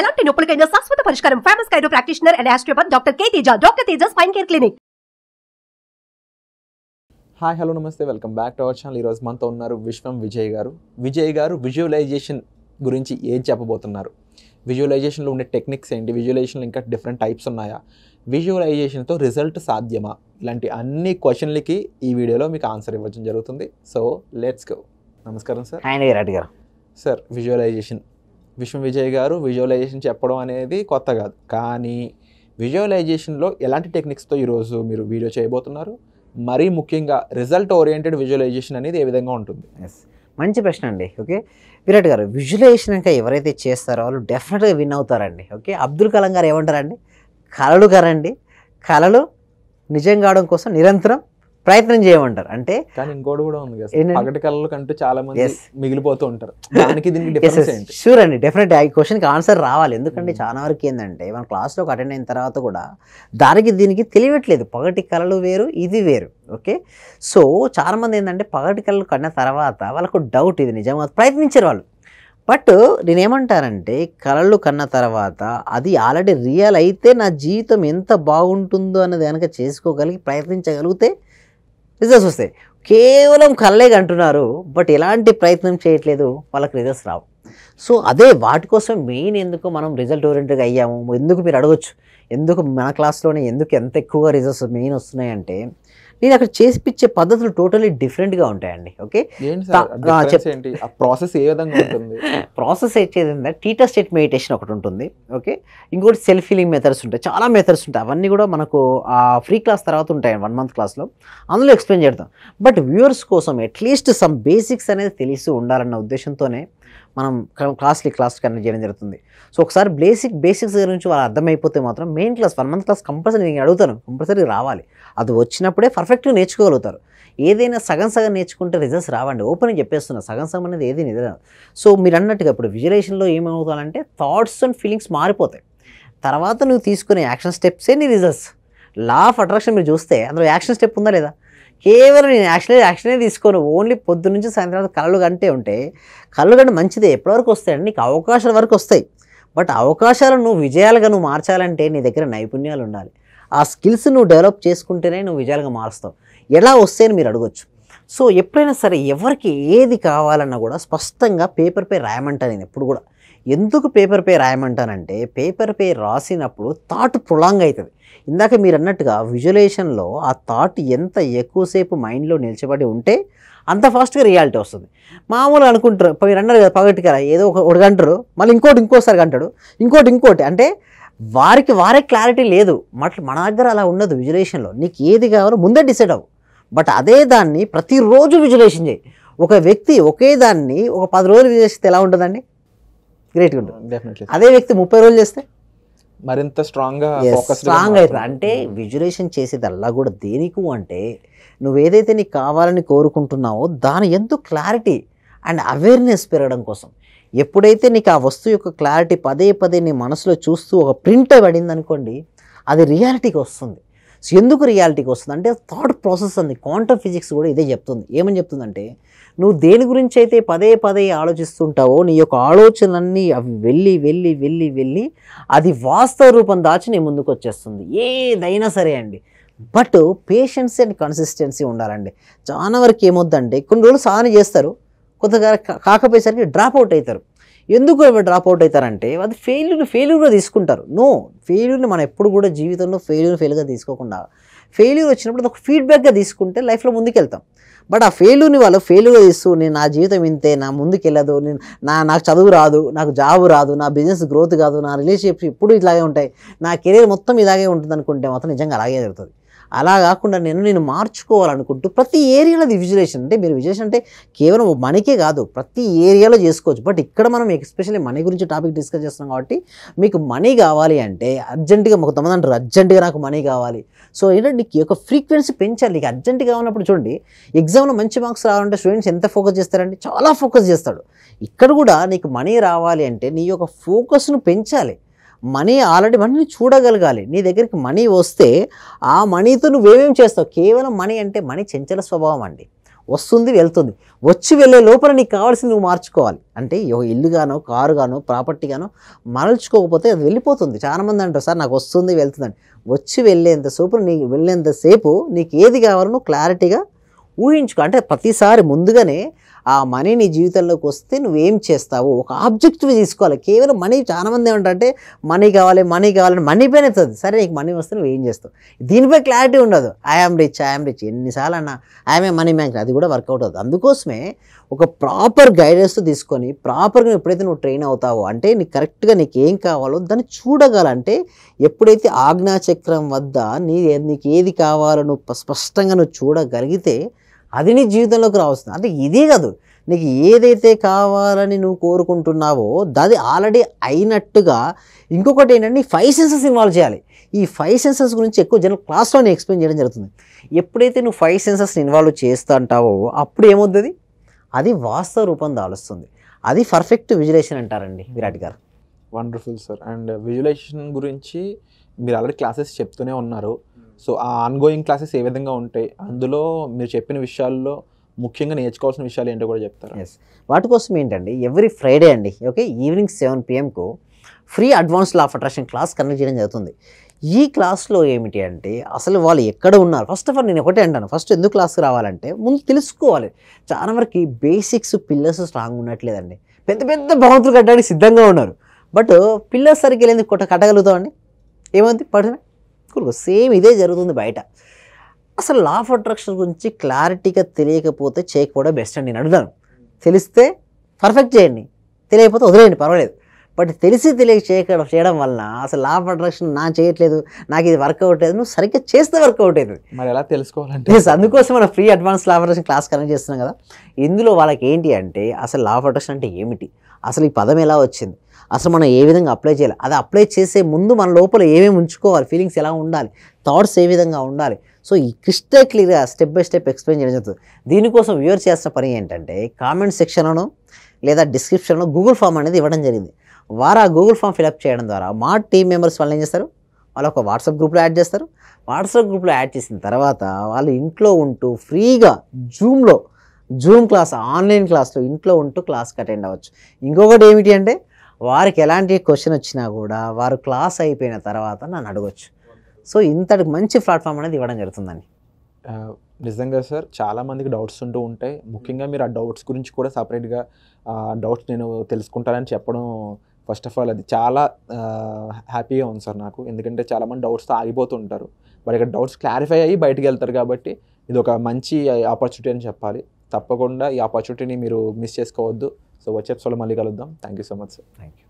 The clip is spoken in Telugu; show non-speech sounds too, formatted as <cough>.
ఎలాంటి నొప్పులకైనా శాశ్వత పరిష్కారం famous chiro practitioner and osteopathy doctor K Teja doctor Teja spine care clinic hi hello namaste welcome back to our channel ఈరోజు మనతో ఉన్నారు విశ్వం విజయ్ గారు విజయ్ గారు విజువలైజేషన్ గురించి ఏం చెప్పబోతున్నారు విజువలైజేషన్లో ఉండే టెక్నిక్స్ ఏంటి విజువలైజేషన్లో ఇంకా డిఫరెంట్ టైప్స్ ఉన్నాయా విజువలైజేషన్తో రిజల్ట్ సాధ్యమా ఇలాంటి అన్ని క్వశ్చన్లకి ఈ వీడియోలో మీకు ఆన్సర్ ఇవ్వడం జరుగుతుంది సో లెట్స్ గో నమస్కారం సార్ అండ్ గారు సార్ విజువలైజేషన్ విశ్వం విజయ్ గారు విజువలైజేషన్ చెప్పడం అనేది కొత్త కాదు కానీ విజువలైజేషన్లో ఎలాంటి టెక్నిక్స్తో ఈరోజు మీరు వీడియో చేయబోతున్నారు మరీ ముఖ్యంగా రిజల్ట్ ఓరియంటెడ్ విజువలైజేషన్ అనేది ఏ విధంగా ఉంటుంది ఎస్ మంచి ప్రశ్న అండి ఓకే విరాట్ గారు విజువలైజేషన్ ఇంకా ఎవరైతే చేస్తారో వాళ్ళు డెఫినెట్గా విన్ అవుతారండి ఓకే అబ్దుల్ కలాం గారు ఏమంటారండి కళలు కరండి కళలు నిజం కావడం కోసం నిరంతరం ప్రయత్నం చేయమంటారు అంటే ఇంకోటి కూడా ఉంది పగటి కళ్ళ కంటూ చాలా మంది మిగిలిపోతూ ఉంటారు దానికి షూర్ అండి డెఫినెట్ ఈ కి ఆన్సర్ రావాలి ఎందుకంటే hmm. చాలా వరకు ఏంటంటే మన లో అటెండ్ అయిన తర్వాత కూడా దానికి దీనికి తెలియట్లేదు పగటి కళలు వేరు ఇది వేరు ఓకే సో చాలామంది ఏంటంటే పగటి కళలు కన్న తర్వాత వాళ్ళకు డౌట్ ఇది నిజంగా ప్రయత్నించారు వాళ్ళు బట్ నేనేమంటారంటే కళలు కన్న తర్వాత అది ఆల్రెడీ రియల్ అయితే నా జీవితం ఎంత బాగుంటుందో అన్నది కనుక చేసుకోగలిగి ప్రయత్నించగలిగితే రిజల్ట్స్ వస్తాయి కేవలం కళ్ళే అంటున్నారు బట్ ఎలాంటి ప్రయత్నం చేయట్లేదు వాళ్ళకి రిజల్ట్స్ రావు సో అదే వాటి కోసం మెయిన్ ఎందుకు మనం రిజల్ట్ ఓరియంటెడ్గా అయ్యాము ఎందుకు మీరు అడగచ్చు ఎందుకు మన క్లాస్లోనే ఎందుకు ఎంత ఎక్కువగా రిజల్ట్స్ మెయిన్ వస్తున్నాయంటే నేను అక్కడ చేసి పిచ్చే పద్ధతులు టోటలీ డిఫరెంట్గా ఉంటాయండి ఓకే ప్రాసెస్ ఏ విధంగా ఉంటుంది <laughs> ప్రాసెస్ వచ్చేది టీటా టీటర్ స్టేట్ మెడిటేషన్ ఒకటి ఉంటుంది ఓకే ఇంకోటి సెల్ఫ్ ఫీలింగ్ మెథడ్స్ ఉంటాయి చాలా మెథడ్స్ ఉంటాయి అవన్నీ కూడా మనకు ఆ ఫ్రీ క్లాస్ తర్వాత ఉంటాయి వన్ మంత్ క్లాస్లో అందులో ఎక్స్ప్లెయిన్ చేద్దాం బట్ వ్యూవర్స్ కోసం అట్లీస్ట్ సమ్ బేసిక్స్ అనేది తెలిసి ఉండాలన్న ఉద్దేశంతోనే మనం క్లాస్లీ క్లాస్ కండక్ట్ చేయడం జరుగుతుంది సో ఒకసారి బేసిక్ బేసిక్స్ దగ్గర నుంచి వాళ్ళు అర్థమైపోతే మాత్రం main class one month class compulsory నేను అడుగుతాను కంపల్సరీ రావాలి అది వచ్చినప్పుడే పర్ఫెక్ట్గా నేర్చుకోగలుగుతారు ఏదైనా సగం సగం నేర్చుకుంటే రిజల్ట్స్ రావండి ఓపెన్ చెప్తున్నా సగం సగం అనేది ఏది నిజం సో మీరు అన్నట్టుగా ఇప్పుడు విజువలైజేషన్లో ఏమవుతానంటే థాట్స్ అండ్ ఫీలింగ్స్ మారిపోతాయి తర్వాత నువ్వు తీసుకునే యాక్షన్ స్టెప్సే నీ రిజల్ట్స్ లా ఆఫ్ అట్రాక్షన్ మీరు చూస్తే అందులో యాక్షన్ స్టెప్ ఉందా లేదా కేవలం నేను యాక్షన్ యాక్షనే తీసుకోను ఓన్లీ పొద్దు నుంచి సాయంత్రం కళ్ళు కంటే ఉంటే కళ్ళు కంటే మంచిదే ఎప్పటివరకు వస్తాయండి నీకు అవకాశాల వరకు వస్తాయి బట్ అవకాశాలను నువ్వు విజయాలుగా నువ్వు మార్చాలంటే నీ దగ్గర నైపుణ్యాలు ఉండాలి ఆ స్కిల్స్ నువ్వు డెవలప్ చేసుకుంటేనే నువ్వు విజయాలుగా మారుస్తావు ఎలా వస్తాయని మీరు అడగచ్చు సో ఎప్పుడైనా సరే ఎవరికి ఏది కావాలన్నా కూడా స్పష్టంగా పేపర్పై రాయమంటా నేను ఎప్పుడు కూడా ఎందుకు పేపర్ పే రాయమంటానంటే పేపర్ పే రాసినప్పుడు థాట్ ప్రొలాంగ్ అవుతుంది ఇందాక మీరు అన్నట్టుగా విజువలేషన్లో ఆ థాట్ ఎంత ఎక్కువసేపు మైండ్లో నిలిచబడి ఉంటే అంత ఫాస్ట్గా రియాలిటీ వస్తుంది మామూలు అనుకుంటారు మీరు అన్నారు కదా కదా ఏదో ఒక ఒకటి మళ్ళీ ఇంకోటి ఇంకోసారి అంటాడు ఇంకోటి ఇంకోటి అంటే వారికి వారే క్లారిటీ లేదు మట్ మన దగ్గర అలా ఉండదు విజులేషన్లో నీకు ఏది కావాలో ముందే డిసైడ్ అవ్వు బట్ అదే దాన్ని ప్రతిరోజు విజులేషన్ చేయి ఒక వ్యక్తి ఒకే దాన్ని ఒక పది రోజులు విజులేషన్ ఎలా ఉంటుందండి గ్రేట్గా ఉంటుంది అదే వ్యక్తి ముప్పై రోజులు చేస్తే మరింత స్ట్రాంగ్గా స్ట్రాంగ్ అవుతుంది అంటే విజులేషన్ చేసేదల్లా కూడా దేనికి అంటే నువ్వు ఏదైతే నీకు కావాలని కోరుకుంటున్నావో దాని ఎంతో క్లారిటీ అండ్ అవేర్నెస్ పెరగడం కోసం ఎప్పుడైతే నీకు ఆ వస్తువు యొక్క క్లారిటీ పదే పదే నీ మనసులో చూస్తూ ఒక ప్రింట్ పడింది అనుకోండి అది రియాలిటీకి వస్తుంది సో ఎందుకు రియాలిటీకి వస్తుంది అంటే థాట్ ప్రాసెస్ అంది క్వాంటమ్ ఫిజిక్స్ కూడా ఇదే చెప్తుంది ఏమని చెప్తుందంటే నువ్వు దేని గురించి అయితే పదే పదే ఆలోచిస్తుంటావో నీ యొక్క ఆలోచనలన్నీ అవి వెళ్ళి వెళ్ళి వెళ్ళి వెళ్ళి అది వాస్తవ రూపం దాచి నీ ముందుకు వచ్చేస్తుంది ఏదైనా సరే అండి బట్ పేషెన్స్ అండ్ కన్సిస్టెన్సీ ఉండాలండి చాలా వరకు ఏమొద్దంటే కొన్ని రోజులు సాధన చేస్తారు కొంతగా కాకపోయేసరికి డ్రాప్ అవుట్ అవుతారు ఎందుకు డ్రాప్ అవుట్ అవుతారంటే అది ఫెయిల్యూర్ని ఫెయిల్యూర్గా తీసుకుంటారు నో ఫెయిల్యూర్ని మనం ఎప్పుడు కూడా జీవితంలో ఫెయిల్యూర్ ఫెయిల్గా తీసుకోకుండా ఫెయిల్యూర్ వచ్చినప్పుడు ఒక ఫీడ్బ్యాక్గా తీసుకుంటే లైఫ్లో ముందుకెళ్తాం బట్ ఆ ఫెయిల్యూర్ని వాళ్ళు ఫెయిల్గా తీస్తూ నేను నా జీవితం ఇంతే నా ముందుకెళ్ళదు నేను నా నాకు చదువు రాదు నాకు జాబ్ రాదు నా బిజినెస్ గ్రోత్ కాదు నా రిలేషన్షిప్స్ ఎప్పుడు ఇలాగే ఉంటాయి నా కెరీర్ మొత్తం ఇలాగే ఉంటుంది అనుకుంటే మాత్రం నిజంగా అలాగే జరుగుతుంది అలా కాకుండా నేను నేను మార్చుకోవాలనుకుంటూ ప్రతి ఏరియాలో విజులేషన్ అంటే మీరు విజులేషన్ అంటే కేవలం మనీకే కాదు ప్రతి ఏరియాలో చేసుకోవచ్చు బట్ ఇక్కడ మనం ఎస్పెషల్లీ మనీ గురించి టాపిక్ డిస్కస్ చేస్తున్నాం కాబట్టి మీకు మనీ కావాలి అంటే అర్జెంటుగా కొంతమంది అంటారు అర్జెంటుగా నాకు మనీ కావాలి సో ఏంటంటే నీకు యొక్క ఫ్రీక్వెన్సీ పెంచాలి నీకు అర్జెంటుగా ఉన్నప్పుడు చూడండి ఎగ్జామ్లో మంచి మార్క్స్ రావాలంటే స్టూడెంట్స్ ఎంత ఫోకస్ చేస్తారంటే చాలా ఫోకస్ చేస్తాడు ఇక్కడ కూడా నీకు మనీ రావాలి అంటే నీ యొక్క ఫోకస్ను పెంచాలి మనీ ఆల్రెడీ మనీని చూడగలగాలి నీ దగ్గరికి మనీ వస్తే ఆ మనీతో నువ్వేమేం చేస్తావు కేవలం మనీ అంటే మనీ చెంచల స్వభావం అండి వస్తుంది వెళ్తుంది వచ్చి వెళ్ళే లోపల నీకు కావాల్సింది నువ్వు మార్చుకోవాలి అంటే ఇల్లుగానో కారుగానో ప్రాపర్టీగానో మరల్చుకోకపోతే అది వెళ్ళిపోతుంది చాలామంది అంటారు సార్ నాకు వస్తుంది వెళ్తుందండి వచ్చి వెళ్ళేంతసేపు నీకు వెళ్ళేంతసేపు నీకు ఏది కావాలో క్లారిటీగా ఊహించుకో అంటే ప్రతిసారి ముందుగానే ఆ మనీ నీ జీవితంలోకి వస్తే నువ్వేం చేస్తావు ఒక ఆబ్జెక్టివ్ తీసుకోవాలి కేవలం మనీ చాలామంది ఏమంటారంటే మనీ కావాలి మనీ కావాలని మనీ పైన అవుతుంది సరే నీకు మనీ వస్తే నువ్వేం చేస్తావు దీనిపై క్లారిటీ ఉండదు ఐఆమ్ రిచ్ ఐఆమ్ రిచ్ ఎన్నిసార్లు అన్న ఐఎమ్ మనీ మ్యాంక్ అది కూడా వర్కౌట్ అవుతుంది అందుకోసమే ఒక ప్రాపర్ గైడెన్స్ తీసుకొని ప్రాపర్గా ఎప్పుడైతే నువ్వు ట్రైన్ అవుతావో అంటే నీకు కరెక్ట్గా నీకు ఏం కావాలో దాన్ని చూడగలంటే ఎప్పుడైతే ఆజ్ఞాచక్రం వద్ద నీ నీకు ఏది కావాలో నువ్వు స్పష్టంగా నువ్వు చూడగలిగితే అది నీ జీవితంలోకి రావస్తుంది అంటే ఇదే కాదు నీకు ఏదైతే కావాలని నువ్వు కోరుకుంటున్నావో అది ఆల్రెడీ అయినట్టుగా ఇంకొకటి ఏంటంటే ఫైవ్ సెన్సెస్ ఇన్వాల్వ్ చేయాలి ఈ ఫైవ్ సెన్సెస్ గురించి ఎక్కువ జనరల్ క్లాస్లో నేను ఎక్స్ప్లెయిన్ చేయడం జరుగుతుంది ఎప్పుడైతే నువ్వు ఫైవ్ సెన్సెస్ని ఇన్వాల్వ్ చేస్తూ అంటావో అప్పుడు ఏమవుతుంది అది వాస్తవ రూపం దాలుస్తుంది అది పర్ఫెక్ట్ విజులేషన్ అంటారండి విరాట్ గారు వండర్ఫుల్ సార్ అండ్ విజువలైజేషన్ గురించి మీరు ఆల్రెడీ క్లాసెస్ చెప్తూనే ఉన్నారు సో hmm. ఆ ఆన్గోయింగ్ క్లాసెస్ ఏ విధంగా ఉంటాయి అందులో మీరు చెప్పిన విషయాల్లో ముఖ్యంగా నేర్చుకోవాల్సిన విషయాలు ఏంటో కూడా చెప్తారు ఎస్ వాటి కోసం ఏంటండి ఎవ్రీ ఫ్రైడే అండి ఓకే ఈవినింగ్ సెవెన్ పిఎంకు free advance law attraction class conduct చేయడం జరుగుతుంది ఈ క్లాస్లో ఏమిటి అంటే అసలు వాళ్ళు ఎక్కడ ఉన్నారు ఫస్ట్ ఆఫ్ ఆల్ నేను ఒకటే అంటాను ఫస్ట్ ఎందుకు క్లాస్కి రావాలంటే ముందు తెలుసుకోవాలి చాలా వరకు బేసిక్స్ పిల్లర్స్ స్ట్రాంగ్ ఉండట్లేదండి పెద్ద పెద్ద భవంతులు కట్టడానికి సిద్ధంగా ఉన్నారు బట్ పిల్లర్ సర్కిల్ వెళ్ళింది కొట్ట కట్టగలుగుతామండి ఏమైంది పడిన కురుకు సేమ్ ఇదే జరుగుతుంది బయట అసలు లా ఆఫ్ అట్రాక్షన్ గురించి క్లారిటీగా తెలియకపోతే చేయకపోవడం బెస్ట్ అని నేను అడుగుతాను తెలిస్తే పర్ఫెక్ట్ చేయండి తెలియకపోతే వదిలేయండి పర్వాలేదు బట్ తెలిసి తెలియక చేయక చేయడం వలన అసలు లా ఆఫ్ అట్రాక్షన్ నా చేయట్లేదు నాకు ఇది వర్కౌట్ లేదు నువ్వు సరిగ్గా చేస్తే వర్కౌట్ అయింది మరి ఎలా తెలుసుకోవాలంటే అందుకోసం మనం free advance law of attraction class connect చేస్తున్నాం కదా ఇందులో వాళ్ళకి ఏంటి అంటే అసలు లా ఆఫ్ అట్రాక్షన్ అంటే ఏమిటి అసలు ఈ పదం ఎలా వచ్చింది అసలు మనం ఏ విధంగా అప్లై చేయాలి అది అప్లై చేసే ముందు మన లోపల ఏమేమి ఉంచుకోవాలి ఫీలింగ్స్ ఎలా ఉండాలి థాట్స్ ఏ విధంగా ఉండాలి సో ఈ క్రిస్టల్ క్లియర్గా స్టెప్ బై స్టెప్ ఎక్స్ప్లెయిన్ చేయడం జరుగుతుంది దీనికోసం వ్యూవర్ చేసిన పని ఏంటంటే కామెంట్ సెక్షన్లోనో లేదా డిస్క్రిప్షన్లో గూగుల్ ఫామ్ అనేది ఇవ్వడం జరిగింది వారు ఆ గూగుల్ ఫామ్ ఫిలప్ చేయడం ద్వారా మా టీం మెంబర్స్ వాళ్ళు ఏం చేస్తారు వాళ్ళు ఒక వాట్సాప్ గ్రూప్లో యాడ్ చేస్తారు వాట్సాప్ గ్రూప్లో యాడ్ చేసిన తర్వాత వాళ్ళు ఇంట్లో ఉంటూ ఫ్రీగా జూమ్లో జూమ్ క్లాస్ ఆన్లైన్ క్లాస్లో ఇంట్లో ఉంటూ క్లాస్కి అటెండ్ అవ్వచ్చు ఇంకొకటి ఏమిటి అంటే వారికి ఎలాంటి క్వశ్చన్ వచ్చినా కూడా వారు క్లాస్ అయిపోయిన తర్వాత నన్ను అడగచ్చు సో ఇంతటి మంచి ప్లాట్ఫామ్ అనేది ఇవ్వడం జరుగుతుందని నిజంగా సార్ చాలామందికి డౌట్స్ ఉంటూ ఉంటాయి ముఖ్యంగా మీరు ఆ డౌట్స్ గురించి కూడా సపరేట్గా డౌట్స్ నేను తెలుసుకుంటానని చెప్పడం ఫస్ట్ ఆఫ్ ఆల్ అది చాలా హ్యాపీగా ఉంది సార్ నాకు ఎందుకంటే చాలామంది డౌట్స్తో ఆగిపోతూ ఉంటారు వారి ఇక్కడ డౌట్స్ క్లారిఫై అయ్యి బయటకు వెళ్తారు కాబట్టి ఇది ఒక మంచి ఆపర్చునిటీ అని చెప్పాలి తప్పకుండా ఈ ఆపర్చునిటీని మీరు మిస్ చేసుకోవద్దు సో వచ్చే ఎపిసోడ్లో మళ్ళీ కలుద్దాం thank you so much sir thank you